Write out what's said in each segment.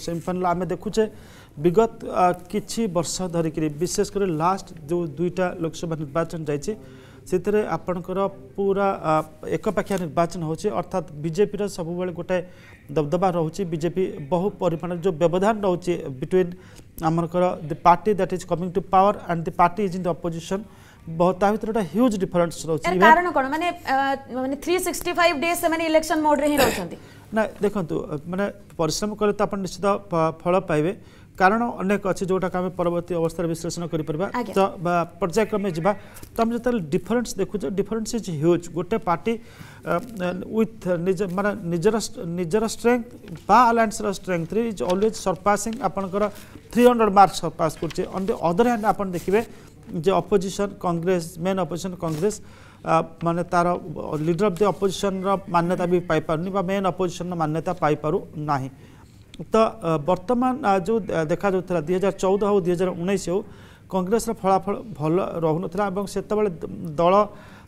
semi-final आम देखुचे विगत किसी वर्ष धरिक विशेषकर लास्ट जो दुईटा लोकसभा निर्वाचन जाइए ସେଥିରେ ଆପଣଙ୍କର ପୁରା ଏକପାଖିଆ ନିର୍ବାଚନ ହେଉଛି ଅର୍ଥାତ୍ ବିଜେପିର ସବୁବେଳେ ଗୋଟେ ଦବଦବା ରହୁଛି ବିଜେପି ବହୁ ପରିମାଣରେ ଯେଉଁ ବ୍ୟବଧାନ ରହୁଛି ବିଟୱିନ୍ ଆମର the party that is coming to power and the party is in the opposition বহুটা হিউজ ডিফারেন্স হচ্ছি কারণ মানে মানে 365 ডেজ মানে ইলেকশন মোড রেহিন হচ্ছନ୍ତି না দেখো তো মানে পরিশ্রম করলে তো আপনি নিশ্চয়ই ফল পাইবে কারণ অনেক আছে যেটা আমি পর্বতী অবস্থার বিশ্লেষণ করি পারবা তো বা কার্যক্রমে জিবা তো আমি যেটা ডিফারেন্স দেখোছো ডিফারেন্স ইজ হিউজ গটে পার্টি উইথ নিজ মানে নিজর নিজর স্ট্রেন্থ বা অ্যালিয়ান্সর স্ট্রেন্থ ইজ অলওয়েজ সারপাসিং আপনকর 300 মার্কস সারপাস করছে অন দ্য अदर हैंड आपण देखिबे যে opposition Congress main opposition Congress মানে তার লিডর অফ দি অপোজিশনর মান্যতা বি পাইপারুনি বা মেন অপোজিশনর মান্যতা পাইপারু না ତ ବର୍ତ୍ତମାନ ଯେଉଁ ଦେଖାଯାଉଥିଲା ଦୁଇ ହଜାର ଚଉଦ ହେଉ ଦୁଇ ହଜାର ଉଣେଇଶ ହେଉ କଂଗ୍ରେସର ଫଳାଫଳ ଭଲ ରହୁନଥିଲା ଏବଂ ସେତେବେଳେ ଦଳ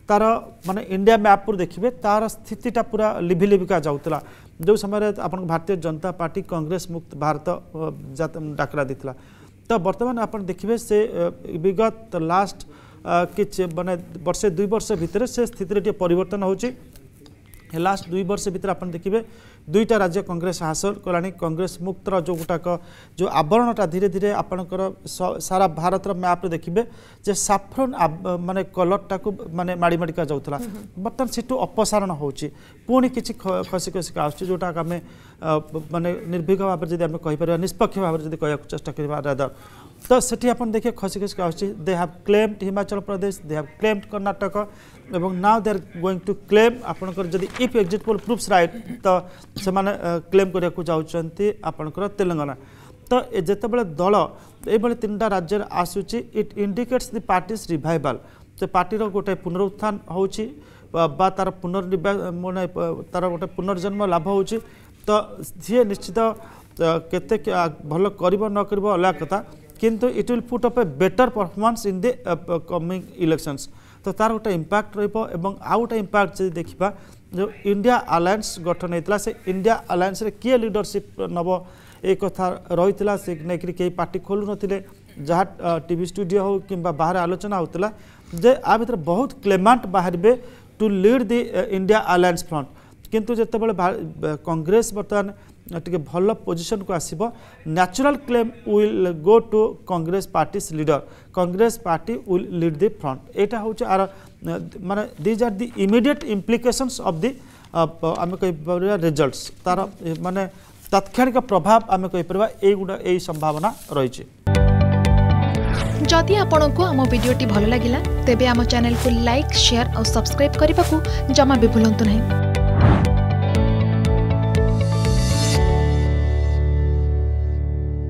ତାର ମାନେ ଇଣ୍ଡିଆ ମ୍ୟାପ୍ରୁ ଦେଖିବେ ତାର ସ୍ଥିତିଟା ପୁରା ଲିଭି ଲିଭିକା ଯାଉଥିଲା ଯେଉଁ ସମୟରେ ଆପଣଙ୍କ ଭାରତୀୟ ଜନତା ପାର୍ଟି କଂଗ୍ରେସ ମୁକ୍ତ ଭାରତ ଡାକରା ଦେଇଥିଲା तो बर्तमान आप देखिए से विगत लास्ट किछ मानने वर्षे दुई वर्ष भितर से स्थित परिवर्तन लास्ट दुई वर्ष भितर आप देखिए दुईटा राज्य कंग्रेस हासिल कला कंग्रेस मुक्तर जो गुटाक जो आवरणटा धीरे धीरे आपणकर सारा भारत मैप्रे देखिए जे साफ्रन मान कलर टाक मानने माड़ी माड़िका जाऊला बर्तमान सीटू अपसारण हो पुणी किसी खसी खसिक आसटा आम मैंने निर्भीक भाव में जब कहींपर निष्पक्ष भाव में जब कह चेस्ट कर ତ ସେଠି ଆପଣ ଦେଖିବେ ଖସି ଖସିକି ଆସୁଛି they have claimed Himachal Pradesh they have claimed Karnataka ଏବଂ now they are going to claim ଆପଣଙ୍କର ଯଦି if exit poll proofs right ତ ସେମାନେ କ୍ଲେମ୍ କରିବାକୁ ଯାଉଛନ୍ତି ଆପଣଙ୍କର ତେଲେଙ୍ଗାନା ତ ଯେତେବେଳେ ଦଳ ଏଇଭଳି ତିନିଟା ରାଜ୍ୟରେ ଆସୁଛି ଇଟ୍ ଇଣ୍ଡିକେଟ୍ସ ଦି ପାର୍ଟିସ୍ ରିଭାଇଭାଲ୍ ସେ ପାର୍ଟିର ଗୋଟେ ପୁନରୁତ୍ଥାନ ହେଉଛି ବା ତାର ପୁନର୍ନିବା ମାନେ ତାର ଗୋଟେ ପୁନର୍ଜନ୍ମ ଲାଭ ହେଉଛି ତ ସିଏ ନିଶ୍ଚିତ କେତେ ଭଲ କରିବ ନ କରିବ ଅଲଗା କଥା কিন্তু ইট will put up a better performance in the coming elections তো তার গোটে ইম্প্যাক্ট রহব এবং আউ গোটে ইম্প্যাক্ট যদি দেখা যে ইন্ডিয়া আলায়েন্স গঠন হয়েছিল সে ইন্ডিয়া আলায়েন্সরে কি লিডরশিপ নব এই কথা রয়েছে সে নেই কে পার্টি খোলু নথিলে যা টিভি স্টুডিও হোক কিংবা বাহার আলোচনা হোলা যে আ ভিতরে বহুত ক্লেমান্ট বাহারে to lead the India alliance front কিন্তু যেতবে কংগ্রেস বর্তমানে टे भल पोजिशन को आसो natural claim will go to Congress party leader Congress party will lead the front यहाँ हूँ आर मान these are the immediate implications of the आम कहीपर रिजल्ट तार मानने तात्क्षणिक प्रभाव आम कहीपर ये यही संभावना रही जदि आपण आम भिडी भल लगला तेब आम चेल को लाइक सेयार और सब्सक्राइब करने को जमा भी भूलु ना